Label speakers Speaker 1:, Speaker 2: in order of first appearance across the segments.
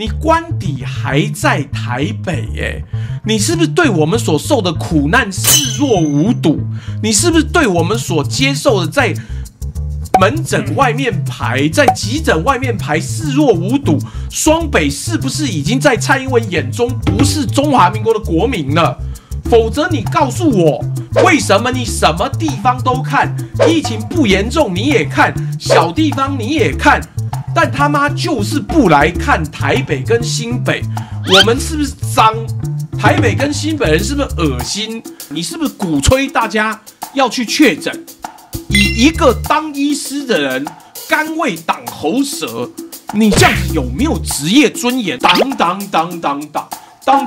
Speaker 1: 你官邸还在台北，耶？你是不是对我们所受的苦难视若无睹？你是不是对我们所接受的在门诊外面排、在急诊外面排视若无睹？双北是不是已经在蔡英文眼中不是中华民国的国民了？否则，你告诉我，为什么你什么地方都看？疫情不严重你也看，小地方你也看？但他妈就是不来看台北跟新北，我们是不是脏？台北跟新北人是不是恶心？你是不是鼓吹大家要去确诊？以一个当医师的人甘为挡喉舌，你这样子有没有职业尊严？当当当当当当当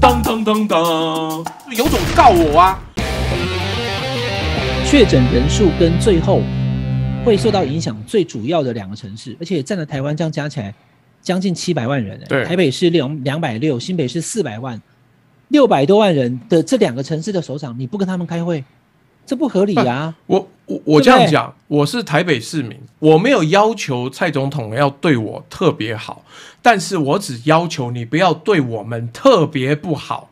Speaker 1: 当当当当，有种告我啊！
Speaker 2: 确诊人数跟最后。会受到影响最主要的两个城市，而且占了台湾这样加起来将近七百万人。对，台北市两两百六，新北市四百万，六百多万人的这两个城市的首长，你不跟他们开会，这不合理啊！
Speaker 1: 我我我这样讲，我是台北市民，我没有要求蔡总统要对我特别好，但是我只要求你不要对我们特别不好。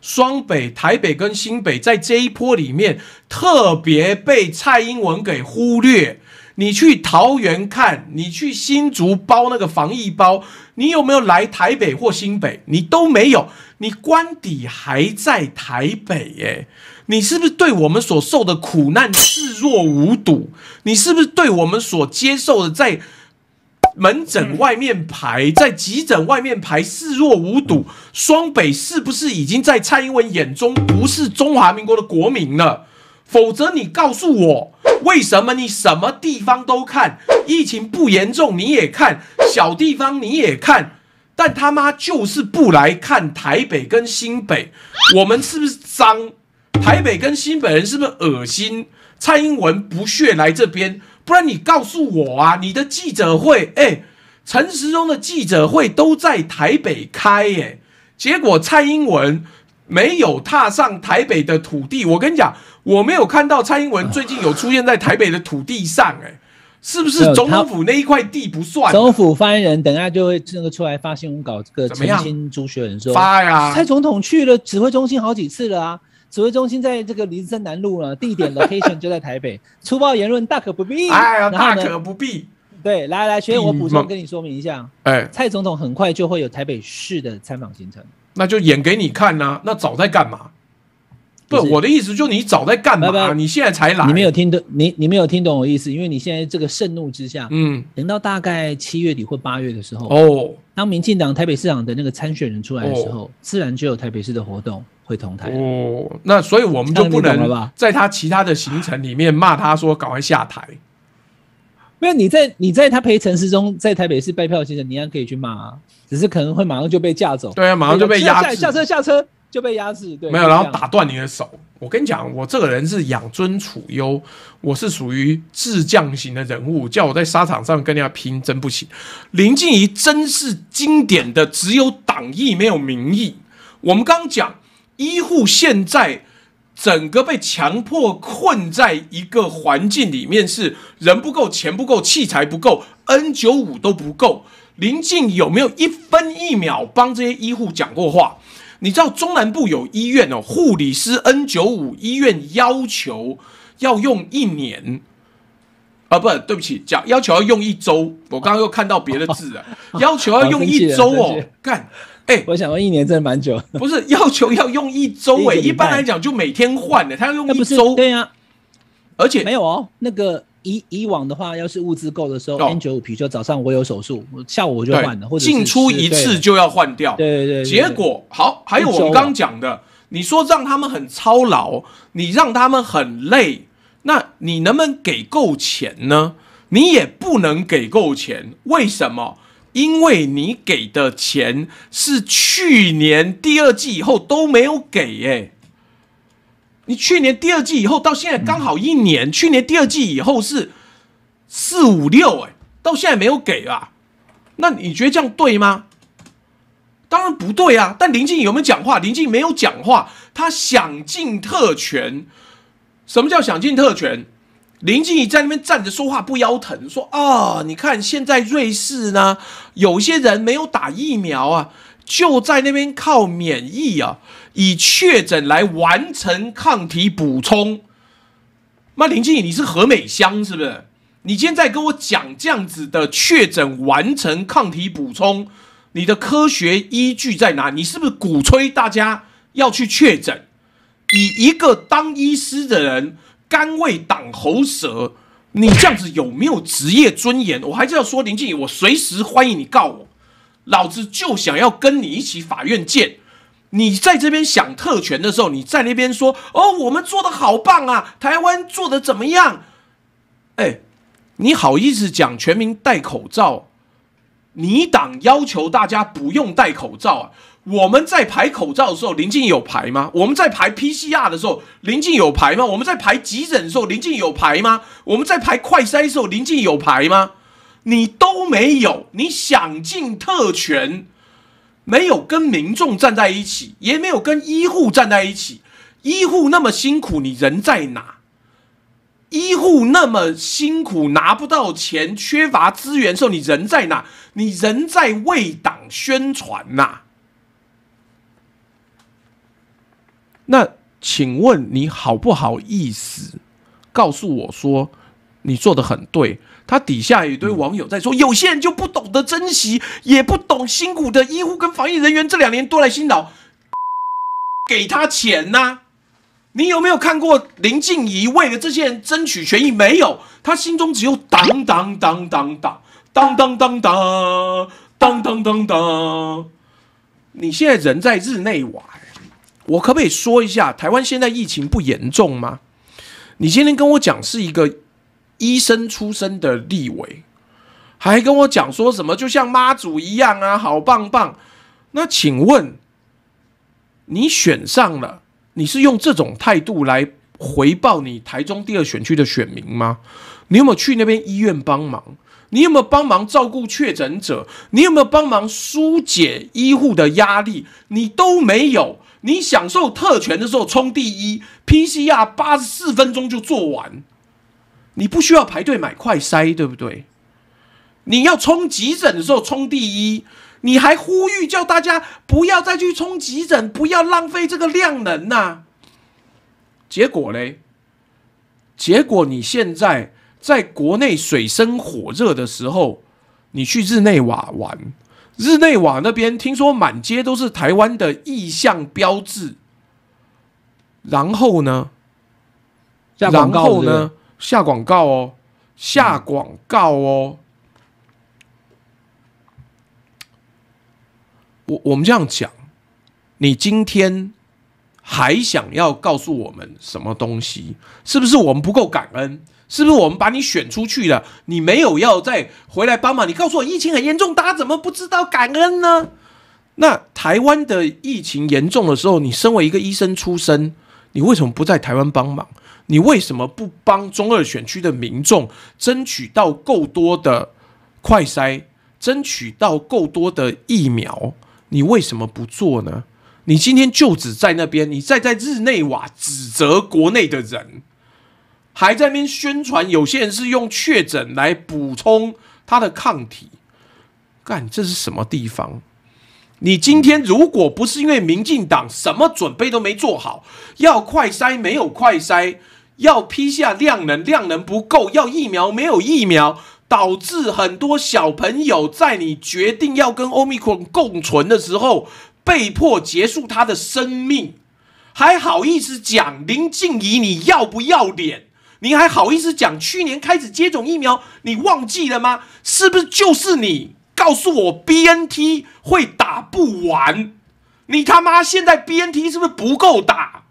Speaker 1: 双北、台北跟新北在这一波里面特别被蔡英文给忽略。你去桃园看，你去新竹包那个防疫包，你有没有来台北或新北？你都没有，你官邸还在台北耶？你是不是对我们所受的苦难视若无睹？你是不是对我们所接受的在门诊外面排，在急诊外面排视若无睹？双北是不是已经在蔡英文眼中不是中华民国的国民了？否则你告诉我，为什么你什么地方都看疫情不严重你也看小地方你也看，但他妈就是不来看台北跟新北，我们是不是脏？台北跟新北人是不是恶心？蔡英文不屑来这边，不然你告诉我啊，你的记者会，哎，陈时中的记者会都在台北开耶，结果蔡英文。没有踏上台北的土地，我跟你讲，我没有看到蔡英文最近有出现在台北的土地上，哎，是不是总统府那一块地不算？总统
Speaker 2: 府发言人等下就会那个出来发新闻稿，这个怎么朱学仁说发呀。蔡
Speaker 1: 总统去了指挥中心
Speaker 2: 好几次了啊，指挥中心在这个林森南路呢，地点 location 就在台北。粗暴言论大可不必，哎呀，大可不必。对，来来，学仁，我补充跟你说明一下。哎，蔡总统很快就会有台北市的参访行程。
Speaker 1: 那就演给你看呐！那早在干嘛？不，我的意思就你早在干嘛？你
Speaker 2: 现在才来，你没有听懂，你你没有听懂我意思，因为你现在这个盛怒之下，嗯，等到大概七月底或八月的时候，哦，当民进党台北市长的那个参选人出来的时候，自然就有台北市的活动会同台哦。那所以我们就不能了吧？在他其他的行程里面骂他说赶快下台。没有你在，你在他陪陈世忠在台北市拜票先生，你一样可
Speaker 1: 以去骂，只是可能会马上就被架走。对啊，马上就被压下
Speaker 2: 车，下车就被压制。
Speaker 1: 没有，然后打断你的手。我跟你讲，我这个人是养尊处优，我是属于智将型的人物，叫我在沙场上跟人家拼，真不起。林静怡真是经典的，只有党义没有民意。我们刚讲医护现在。整个被强迫困在一个环境里面，是人不够、钱不够、器材不够、N95 都不够。林近有没有一分一秒帮这些医护讲过话？你知道中南部有医院哦，护理师 N95 医院要求要用一年啊？不对，对不起，讲要求要用一周。我刚刚又看到别的字了，要求要用一周哦，干。哎，我想说，一年真的蛮久，不是要求要用一周呗？一般来讲，就每天换的，他要用一周，对呀。而且没有哦，那
Speaker 2: 个以以往的话，要是物资够的时候，N 九五皮，就早上我有手术，我下午我就换了，或者进出一次就
Speaker 1: 要换掉。对对对。结果好，还有我们刚讲的，你说让他们很操劳，你让他们很累，那你能不能给够钱呢？你也不能给够钱，为什么？因为你给的钱是去年第二季以后都没有给哎，你去年第二季以后到现在刚好一年，去年第二季以后是四五六哎，到现在没有给啊，那你觉得这样对吗？当然不对啊，但林静有没有讲话？林静没有讲话，他想尽特权。什么叫想尽特权？林静怡在那边站着说话不腰疼，说啊，你看现在瑞士呢，有些人没有打疫苗啊，就在那边靠免疫啊，以确诊来完成抗体补充。那林静怡，你是何美香是不是？你今天在跟我讲这样子的确诊完成抗体补充，你的科学依据在哪？你是不是鼓吹大家要去确诊？以一个当医师的人。甘为党喉舌，你这样子有没有职业尊严？我还是要说，林静怡，我随时欢迎你告我，老子就想要跟你一起法院见。你在这边享特权的时候，你在那边说哦，我们做的好棒啊，台湾做的怎么样？哎，你好意思讲全民戴口罩？你党要求大家不用戴口罩啊？我们在排口罩的时候，林近有排吗？我们在排 P C R 的时候，林近有排吗？我们在排急诊的时候，林近有排吗？我们在排快筛的时候，林近有排吗？你都没有，你想尽特权，没有跟民众站在一起，也没有跟医护站在一起。医护那么辛苦，你人在哪？医护那么辛苦，拿不到钱，缺乏资源的时候，你人在哪？你人在为党宣传呐？那请问你好不好意思，告诉我说你做的很对。他底下一堆网友在说，有些人就不懂得珍惜，也不懂辛苦的医护跟防疫人员这两年多来辛劳，给他钱呢？你有没有看过林静怡为了这些人争取权益？没有，他心中只有当当当当当当当当当当当当。你现在人在日内瓦？我可不可以说一下，台湾现在疫情不严重吗？你今天跟我讲是一个医生出身的立委，还跟我讲说什么就像妈祖一样啊，好棒棒。那请问你选上了，你是用这种态度来回报你台中第二选区的选民吗？你有没有去那边医院帮忙？你有没有帮忙照顾确诊者？你有没有帮忙疏解医护的压力？你都没有。你享受特权的时候冲第一，PCR 八十四分钟就做完，你不需要排队买快筛，对不对？你要冲急诊的时候冲第一，你还呼吁叫大家不要再去冲急诊，不要浪费这个量能呐。结果嘞？结果你现在。在国内水深火热的时候，你去日内瓦玩，日内瓦那边听说满街都是台湾的意向标志，然后呢，然后呢，下广告哦，下广告哦。我我们这样讲，你今天还想要告诉我们什么东西？是不是我们不够感恩？是不是我们把你选出去了？你没有要再回来帮忙？你告诉我，疫情很严重，大家怎么不知道感恩呢？那台湾的疫情严重的时候，你身为一个医生出身，你为什么不在台湾帮忙？你为什么不帮中二选区的民众争取到够多的快筛，争取到够多的疫苗？你为什么不做呢？你今天就只在那边，你再在日内瓦指责国内的人。还在那边宣传，有些人是用确诊来补充他的抗体。干，这是什么地方？你今天如果不是因为民进党什么准备都没做好，要快筛没有快筛，要批下量能量能不够，要疫苗没有疫苗，导致很多小朋友在你决定要跟奥密克戎共存的时候，被迫结束他的生命，还好意思讲林静怡你要不要脸？你还好意思讲？去年开始接种疫苗，你忘记了吗？是不是就是你告诉我 B N T 会打不完？你他妈现在 B N T 是不是不够打？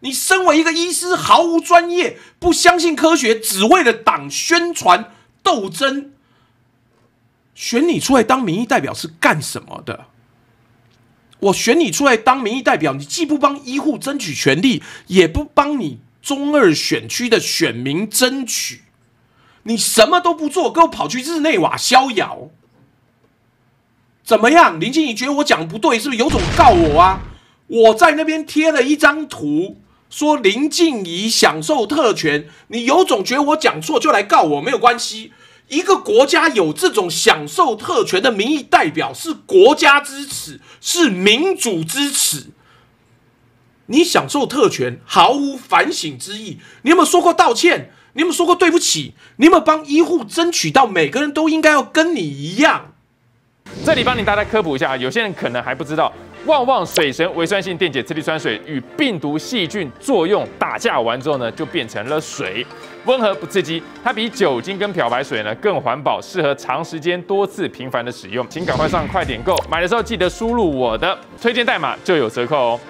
Speaker 1: 你身为一个医师，毫无专业，不相信科学，只为了党宣传斗争，选你出来当民意代表是干什么的？我选你出来当民意代表，你既不帮医护争取权利，也不帮你。中二选区的选民争取，你什么都不做，跟我跑去日内瓦逍遥，怎么样？林静怡觉得我讲不对，是不是？有种告我啊！我在那边贴了一张图，说林静怡享受特权。你有种觉得我讲错就来告我，没有关系。一个国家有这种享受特权的民意代表，是国家之耻，是民主之耻。你享受特权，毫无反省之意。你有没有说过道歉？你有没有说过对不起？你有没有帮医护争取到每个人都应该要跟你一样？这里帮你大家科普一下有些人可能还不知道，旺旺水神微酸性电解次氯酸水与病毒细菌作用打架完之后呢，就变成了水，温和不刺激，它比酒精跟漂白水呢更环保，适合长时间多次频繁的使用。请赶快上快点购买的时候记得输入我的推荐代码就有折扣哦。